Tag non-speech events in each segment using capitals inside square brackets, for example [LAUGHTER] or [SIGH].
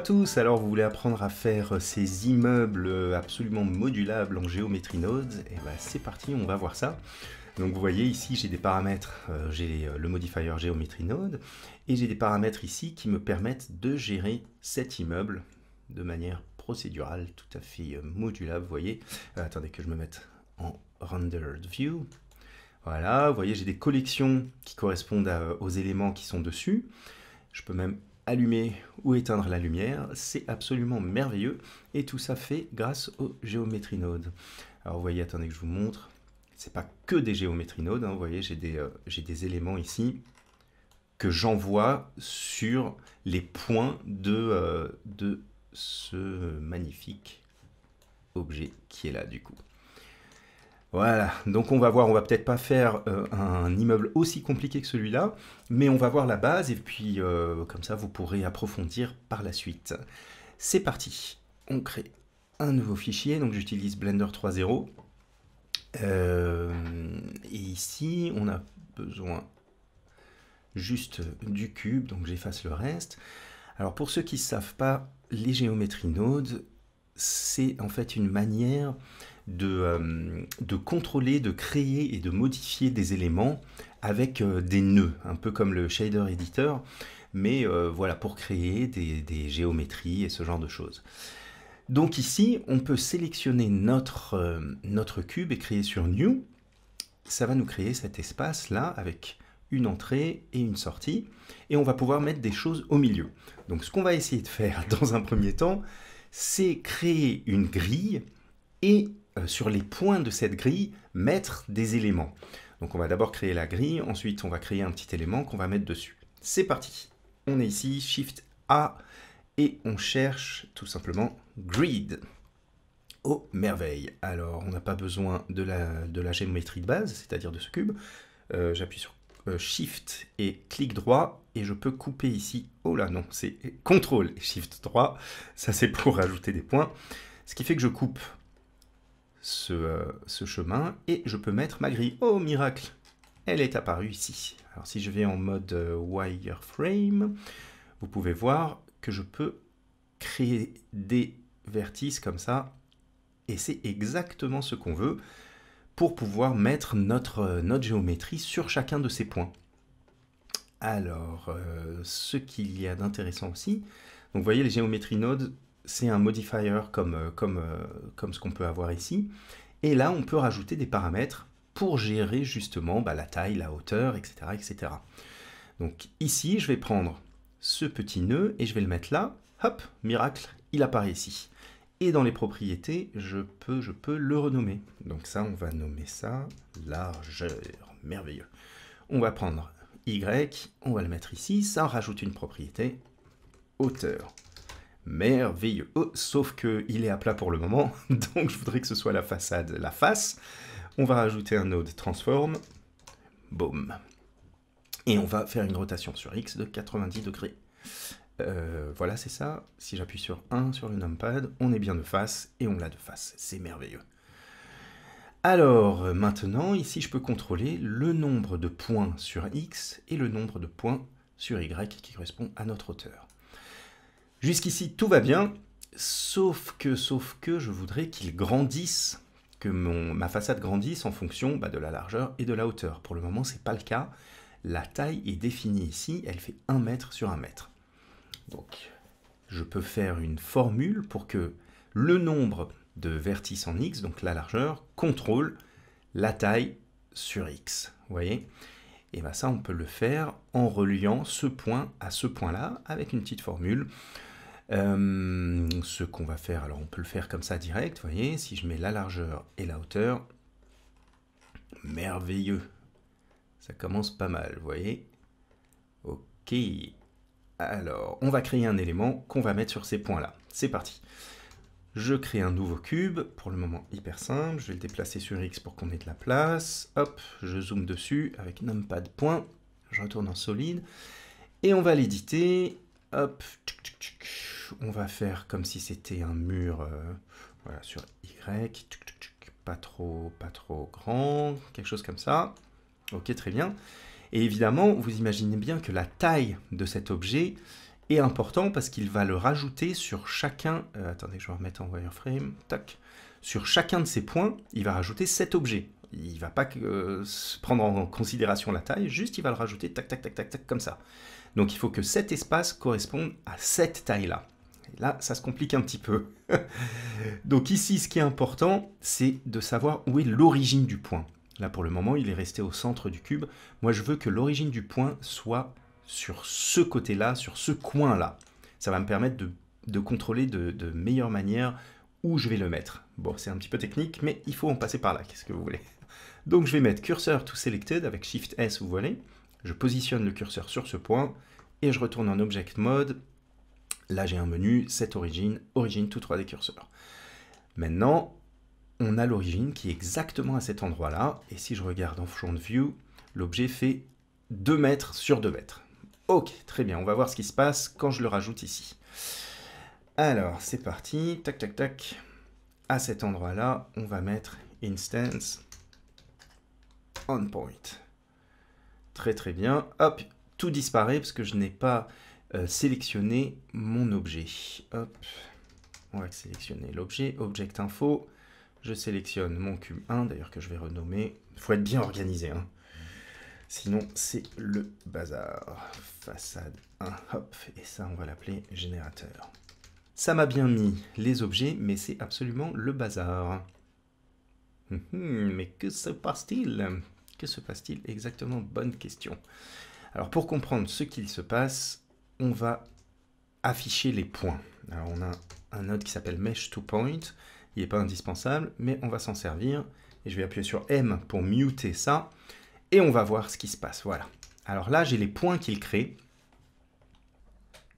tous Alors vous voulez apprendre à faire euh, ces immeubles euh, absolument modulables en géométrie Node Et eh ben c'est parti, on va voir ça. Donc vous voyez ici j'ai des paramètres, euh, j'ai le modifier géométrie Node et j'ai des paramètres ici qui me permettent de gérer cet immeuble de manière procédurale, tout à fait modulable, vous voyez. attendez que je me mette en rendered view. Voilà, vous voyez j'ai des collections qui correspondent aux éléments qui sont dessus. Je peux même allumer ou éteindre la lumière. C'est absolument merveilleux et tout ça fait grâce aux géométrinodes. Alors vous voyez, attendez que je vous montre. C'est pas que des géométrinodes, hein, vous voyez, euh, j'ai des, éléments ici que j'envoie sur les points de euh, ce magnifique objet qui est là du coup. Voilà, donc on va voir, on va peut-être pas faire euh, un immeuble aussi compliqué que celui-là, mais on va voir la base et puis euh, comme ça vous pourrez approfondir par la suite. C'est parti, on crée un nouveau fichier, donc j'utilise Blender 3.0. Euh, et ici, on a besoin juste du cube, donc j'efface le reste. Alors pour ceux qui ne savent pas, les géométries nodes, c'est en fait une manière de, euh, de contrôler, de créer et de modifier des éléments avec euh, des nœuds, un peu comme le shader editor, mais euh, voilà, pour créer des, géométries et ce genre de choses. Donc ici, on peut sélectionner notre, notre cube et créer sur New. Ça va nous créer cet espace-là avec une entrée et une sortie, et on va pouvoir mettre des choses au milieu. Donc ce qu'on va essayer de faire [LAUGHS] dans un premier temps, c'est créer une grille et euh, sur les points de cette grille, mettre des éléments. Donc on va d'abord créer la grille, ensuite on va créer un petit élément qu'on va mettre dessus. C'est parti. On est ici, Shift A, et on cherche tout simplement Grid. Oh, merveille Alors, on n'a pas besoin de la, de la géométrie de base, c'est-à-dire de ce cube. Euh, j'appuie sur euh, Shift et clic droit, et je peux couper ici. Oh là, non, c'est CTRL et Shift droit. Ça, c'est pour rajouter [LAUGHS] des points. Ce qui fait que je coupe euh, ce, chemin et je peux mettre ma grille. Oh, miracle Elle est apparue ici. Alors si je vais en mode euh, wireframe, vous pouvez voir que je peux créer des vertices comme ça et c'est exactement ce qu'on veut pour pouvoir mettre notre, euh, géométrie sur chacun de ces points. Alors, ce qu'il y a d'intéressant aussi, vous voyez les géométries nodes c'est un modifier euh, euh, comme, ce qu'on peut avoir ici. Et là, on peut rajouter des paramètres pour gérer justement bah, la taille, la hauteur, etc., etc. Donc ici, je vais prendre ce petit nœud et je vais le mettre là. Hop, miracle, il apparaît ici. Et dans les propriétés, je peux, je peux le renommer. Donc ça, on va nommer ça largeur. Merveilleux. On va prendre Y, on va le mettre ici. Ça rajoute une propriété hauteur merveilleux. Oh, sauf qu'il est à plat pour le moment, [LAUGHS] donc je voudrais que ce soit la façade, la face. On va rajouter un node transform. Boum. Et on va faire une rotation sur X de 90 degrés. Euh, voilà, c'est ça. Si j'appuie sur 1 sur le numpad, on est bien de face et on l'a de face. C'est merveilleux. Alors, maintenant, ici, je peux contrôler le nombre de points sur X et le nombre de points sur Y qui correspond à notre hauteur. Jusqu'ici, tout va bien, sauf que, sauf que je voudrais qu'il grandisse, que mon, ma façade grandisse en fonction bah, de la largeur et de la hauteur. Pour le moment, ce n'est pas le cas. La taille est définie ici, elle fait 1 mètre sur 1 mètre. Donc, je peux faire une formule pour que le nombre de vertices en X, donc la largeur, contrôle la taille sur X. Vous voyez Et bien bah, ça, on peut le faire en reliant ce point à ce point-là avec une petite formule. Euh, ce qu'on va faire, alors on peut le faire comme ça direct, vous voyez, si je mets la largeur et la hauteur, merveilleux. Ça commence pas mal, vous voyez. Ok. Alors, on va créer un élément qu'on va mettre sur ces points-là. C'est parti. Je crée un nouveau cube, pour le moment hyper simple. Je vais le déplacer sur X pour qu'on ait de la place. Hop, je zoome dessus avec numpad point. Je retourne en solide. Et on va l'éditer. Hop, on va faire comme si c'était un mur euh, sur Y, pas trop, pas trop grand, quelque chose comme ça. Ok, très bien. Et évidemment, vous imaginez bien que la taille de cet objet est important parce qu'il va le rajouter sur chacun... Euh, attendez, je vais remettre en wireframe. Tac. Sur chacun de ces points, il va rajouter cet objet. Il va pas euh, prendre en considération la taille, juste il va le rajouter tac, tac, tac, tac, tac, comme ça. Donc il faut que cet espace corresponde à cette taille-là là, ça se complique un petit peu. [LAUGHS] Donc ici, ce qui est important, c'est de savoir où est l'origine du point. Là, pour le moment, il est resté au centre du cube. Moi, je veux que l'origine du point soit sur ce côté-là, sur ce coin-là. Ça va me permettre de, contrôler de, de, meilleure manière où je vais le mettre. Bon, c'est un petit peu technique, mais il faut en passer par là, qu'est-ce que vous voulez [LAUGHS] Donc, je vais mettre curseur to selected avec Shift S, vous voyez. Je positionne le curseur sur ce point et je retourne en Object Mode Là, j'ai un menu, cette origine, origine, tout trois des curseurs. Maintenant, on a l'origine qui est exactement à cet endroit-là. Et si je regarde en front view, l'objet fait 2 mètres sur 2 mètres. Ok, très bien. On va voir ce qui se passe quand je le rajoute ici. Alors, c'est parti. Tac, tac, tac. À cet endroit-là, on va mettre instance on point. Très, très bien. Hop, tout disparaît parce que je n'ai pas euh, sélectionner mon objet. Hop, on va sélectionner l'objet, object info. Je sélectionne mon cube 1 d'ailleurs que je vais renommer. Il faut être bien organisé, hein. sinon c'est le bazar. Façade 1, hop, et ça on va l'appeler générateur. Ça m'a bien mis les objets, mais c'est absolument le bazar. mais que se passe-t-il Que se passe-t-il exactement Bonne question. Alors pour comprendre ce qu'il se passe, on va afficher les points. Alors on a un node qui s'appelle mesh to point, il n'est pas indispensable, mais on va s'en servir. Et je vais appuyer sur M pour muter ça, et on va voir ce qui se passe. Voilà. Alors là, j'ai les points qu'il crée.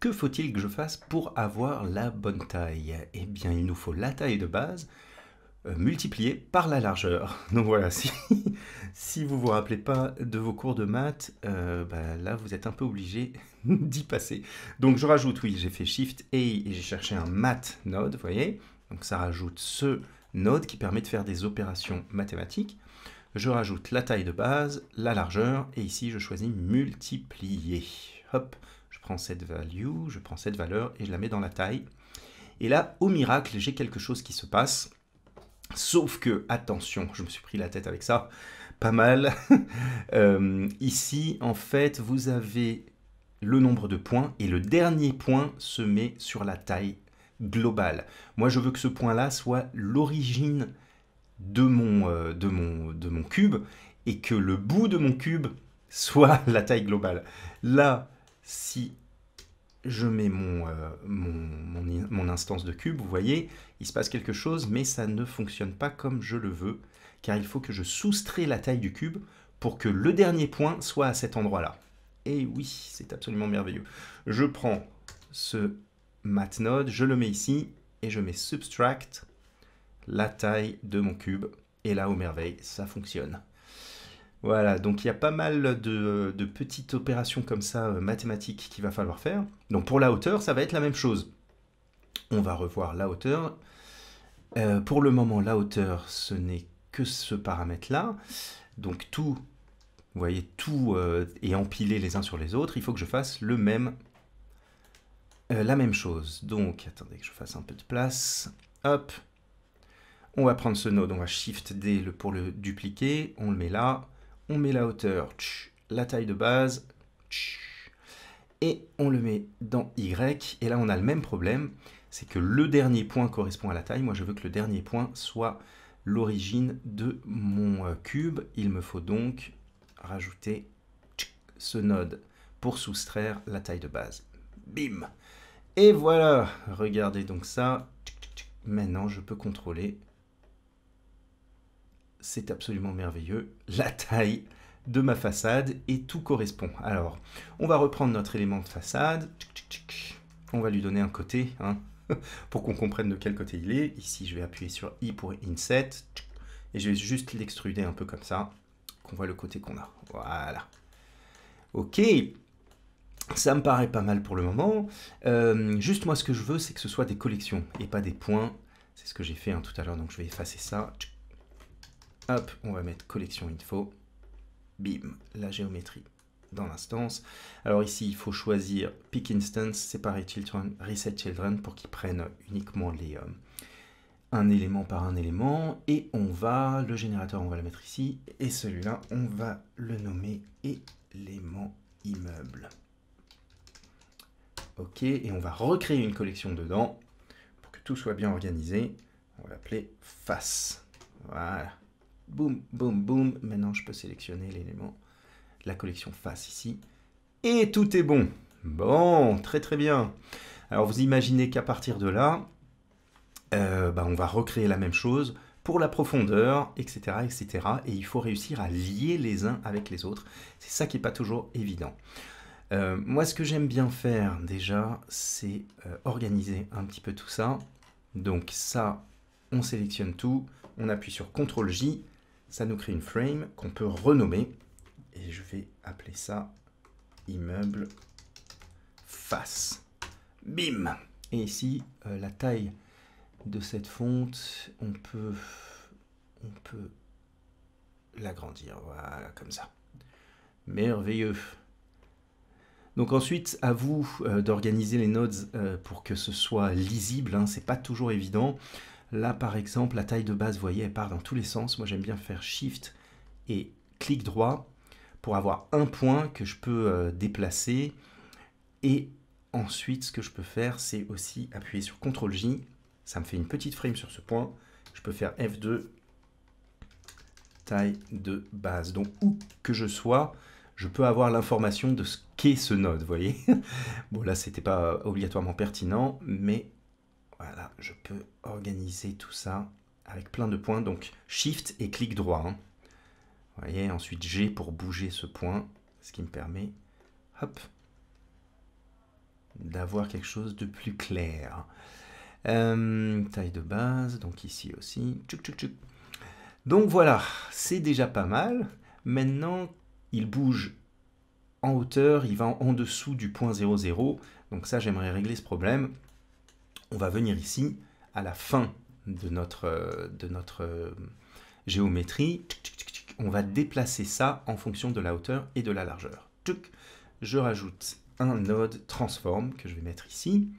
Que faut-il que je fasse pour avoir la bonne taille Eh bien, il nous faut la taille de base, euh, multiplié par la largeur. [LAUGHS] Donc voilà, si, si vous ne vous rappelez pas de vos cours de maths, euh, bah, là vous êtes un peu obligé [LAUGHS] d'y passer. Donc je rajoute, oui, j'ai fait Shift A et j'ai cherché un math node, vous voyez. Donc ça rajoute ce node qui permet de faire des opérations mathématiques. Je rajoute la taille de base, la largeur, et ici je choisis multiplier. Hop, je prends cette value, je prends cette valeur et je la mets dans la taille. Et là, au miracle, j'ai quelque chose qui se passe. Sauf que, attention, je me suis pris la tête avec ça, pas mal. [LAUGHS] Euh, ici, en fait, vous avez le nombre de points et le dernier point se met sur la taille globale. Moi, je veux que ce point-là soit l'origine de, mon, euh, de mon cube et que le bout de mon cube [LAUGHS] soit la taille globale. Là, si je mets euh, mon, instance de cube, vous voyez, il se passe quelque chose, mais ça ne fonctionne pas comme je le veux, car il faut que je soustrais la taille du cube pour que le dernier point soit à cet endroit-là. Et oui, c'est absolument merveilleux. Je prends ce mat node, je le mets ici, et je mets subtract la taille de mon cube, et là, au merveille, ça fonctionne. Voilà, donc il y a pas mal de, petites opérations comme ça euh, mathématiques qu'il va falloir faire. Donc pour la hauteur, ça va être la même chose. On va revoir la hauteur. Euh, pour le moment, la hauteur, ce n'est que ce paramètre-là. Donc tout, vous voyez, tout euh, est empilé les uns sur les autres. Il faut que je fasse le même, la même chose. Donc, attendez que je fasse un peu de place. Hop. On va prendre ce node, on va Shift D pour le dupliquer. On le met là on met la hauteur, la taille de base, et on le met dans Y. Et là, on a le même problème, c'est que le dernier point correspond à la taille. Moi, je veux que le dernier point soit l'origine de mon euh, cube. Il me faut donc rajouter ce node pour soustraire la taille de base. Bim Et voilà Regardez donc ça. Maintenant, je peux contrôler c'est absolument merveilleux, la taille de ma façade et tout correspond. Alors, on va reprendre notre élément de façade, on va lui donner un côté, hein, [LAUGHS] pour qu'on comprenne de quel côté il est. Ici, je vais appuyer sur I pour inset, et je vais juste l'extruder un peu comme ça, qu'on voit le côté qu'on a. Voilà. Ok, ça me paraît pas mal pour le moment. Euh, juste moi, ce que je veux, c'est que ce soit des collections et pas des points. C'est ce que j'ai fait hein, tout à l'heure, donc je vais effacer ça. Hop, on va mettre collection info. Bim, la géométrie dans l'instance. Alors ici, il faut choisir Pick Instance, Separate Children, Reset Children pour qu'ils prennent uniquement les, euh, un élément par un élément. Et on va, le générateur, on va le mettre ici. Et celui-là, on va le nommer élément immeuble. OK, et on va recréer une collection dedans pour que tout soit bien organisé. On va l'appeler face. Voilà boum, boum, boum. Maintenant, je peux sélectionner l'élément, la collection face ici. Et tout est bon. Bon, très très bien. Alors, vous imaginez qu'à partir de là, euh, bah, on va recréer la même chose pour la profondeur, etc., etc. Et il faut réussir à lier les uns avec les autres. C'est ça qui n'est pas toujours évident. Euh, moi, ce que j'aime bien faire déjà, c'est euh, organiser un petit peu tout ça. Donc ça, on sélectionne tout, on appuie sur CTRL-J, ça nous crée une frame qu'on peut renommer. Et je vais appeler ça immeuble face. Bim Et ici, euh, la taille de cette fonte, on peut, on peut l'agrandir. Voilà, comme ça. Merveilleux. Donc ensuite, à vous euh, d'organiser les nodes euh, pour que ce soit lisible. Ce hein. c'est pas toujours évident. Là, par exemple, la taille de base, vous voyez, elle part dans tous les sens. Moi, j'aime bien faire Shift et clic droit pour avoir un point que je peux euh, déplacer. Et ensuite, ce que je peux faire, c'est aussi appuyer sur CTRL-J. Ça me fait une petite frame sur ce point. Je peux faire F2, taille de base. Donc, où que je sois, je peux avoir l'information de ce qu'est ce node, vous voyez [LAUGHS] Bon, là, c'était pas euh, obligatoirement pertinent, mais voilà, je peux organiser tout ça avec plein de points. Donc Shift et clic droit. Hein. Vous voyez, ensuite G pour bouger ce point, ce qui me permet, hop, d'avoir quelque chose de plus clair. Euh, taille de base, donc ici aussi. Donc voilà, c'est déjà pas mal. Maintenant, il bouge en hauteur, il va en dessous du point 0,0. Donc ça, j'aimerais régler ce problème. On va venir ici, à la fin de notre, euh, de notre euh, géométrie, on va déplacer ça en fonction de la hauteur et de la largeur. Je rajoute un node transform que je vais mettre ici.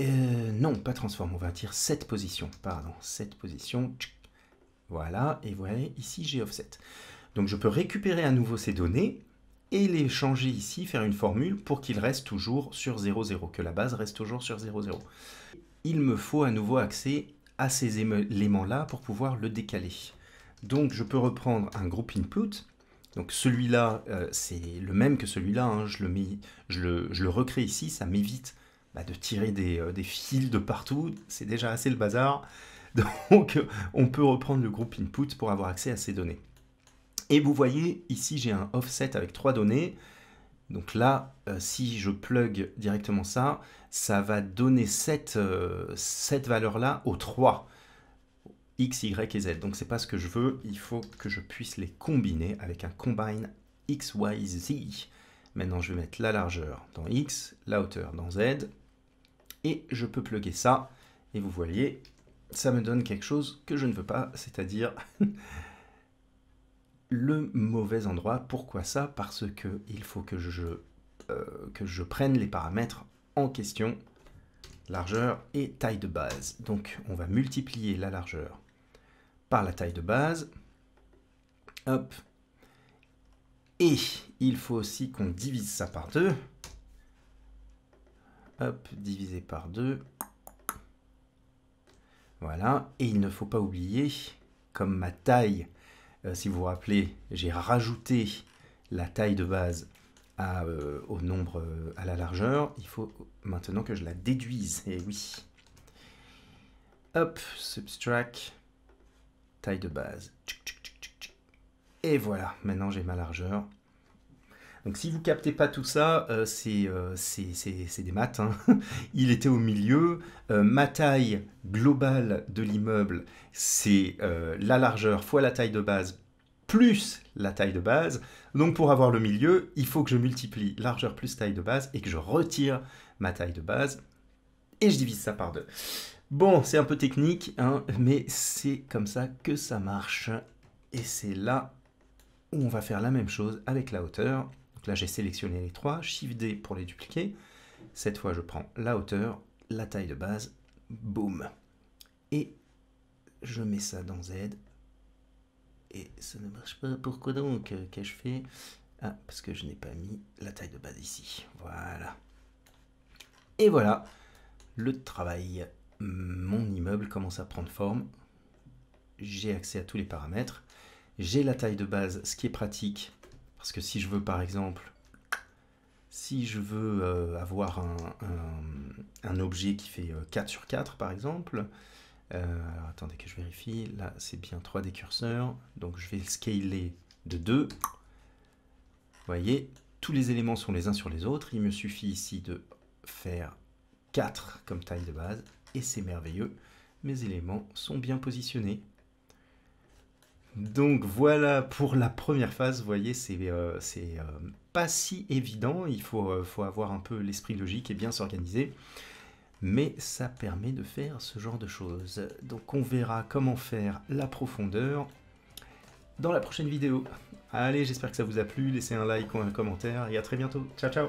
Euh, non, pas transform, on va dire cette position. Pardon, cette position. Voilà, et vous voyez, ici j'ai offset. Donc je peux récupérer à nouveau ces données et les changer ici, faire une formule pour qu'il reste toujours sur 0,0, que la base reste toujours sur 0,0. Il me faut à nouveau accès à ces éléments-là pour pouvoir le décaler. Donc je peux reprendre un groupe input, donc celui-là, euh, c'est le même que celui-là, hein. je, le mets, je, le, recrée ici, ça m'évite bah, de tirer des, euh, des, fils de partout, c'est déjà assez le bazar. [LAUGHS] Donc on peut reprendre le groupe input pour avoir accès à ces données. Et vous voyez, ici, j'ai un offset avec trois données. Donc là, euh, si je plug directement ça, ça va donner cette, euh, cette valeur-là aux trois, X, Y et Z. Donc ce n'est pas ce que je veux. Il faut que je puisse les combiner avec un combine X, Y, Z. Maintenant, je vais mettre la largeur dans X, la hauteur dans Z. Et je peux plugger ça. Et vous voyez, ça me donne quelque chose que je ne veux pas, c'est-à-dire [LAUGHS] le mauvais endroit. Pourquoi ça Parce que il faut que je, euh, que je prenne les paramètres en question, largeur et taille de base. Donc on va multiplier la largeur par la taille de base. Hop. Et il faut aussi qu'on divise ça par 2. Hop, divisé par 2. Voilà, et il ne faut pas oublier, comme ma taille euh, si vous vous rappelez, j'ai rajouté la taille de base euh, au nombre, euh, à la largeur. Il faut maintenant que je la déduise, et eh oui. Hop, subtract, taille de base. Et voilà, maintenant j'ai ma largeur. Donc si vous captez pas tout ça, euh, euh, c'est, des maths. Hein. [LAUGHS] Il était au milieu. Euh, ma taille globale de l'immeuble, c'est la largeur fois la taille de base plus la taille de base. Donc pour avoir le milieu, il faut que je multiplie largeur plus taille de base et que je retire ma taille de base et je divise ça par deux. Bon, c'est un peu technique, hein, mais c'est comme ça que ça marche. Et c'est là où on va faire la même chose avec la hauteur là, j'ai sélectionné les trois, Shift D pour les dupliquer. Cette fois, je prends la hauteur, la taille de base, boum. Et je mets ça dans Z. Et ça ne marche pas. Pourquoi donc euh, Qu'ai-je fait Ah, parce que je n'ai pas mis la taille de base ici. Voilà. Et voilà, le travail. Mon immeuble commence à prendre forme. J'ai accès à tous les paramètres. J'ai la taille de base, ce qui est pratique parce que si je veux par exemple, si je veux euh, avoir un, objet qui fait 4 euh, sur 4 par exemple, euh, attendez que je vérifie, là c'est bien 3 des curseurs, donc je vais le scaler de 2. Vous voyez, tous les éléments sont les uns sur les autres, il me suffit ici de faire 4 comme taille de base, et c'est merveilleux, mes éléments sont bien positionnés. Donc voilà pour la première phase, vous voyez, c'est euh, euh, pas si évident, il faut, euh, faut avoir un peu l'esprit logique et bien s'organiser, mais ça permet de faire ce genre de choses. Donc on verra comment faire la profondeur dans la prochaine vidéo. Allez, j'espère que ça vous a plu, laissez un like ou un commentaire, et à très bientôt, ciao ciao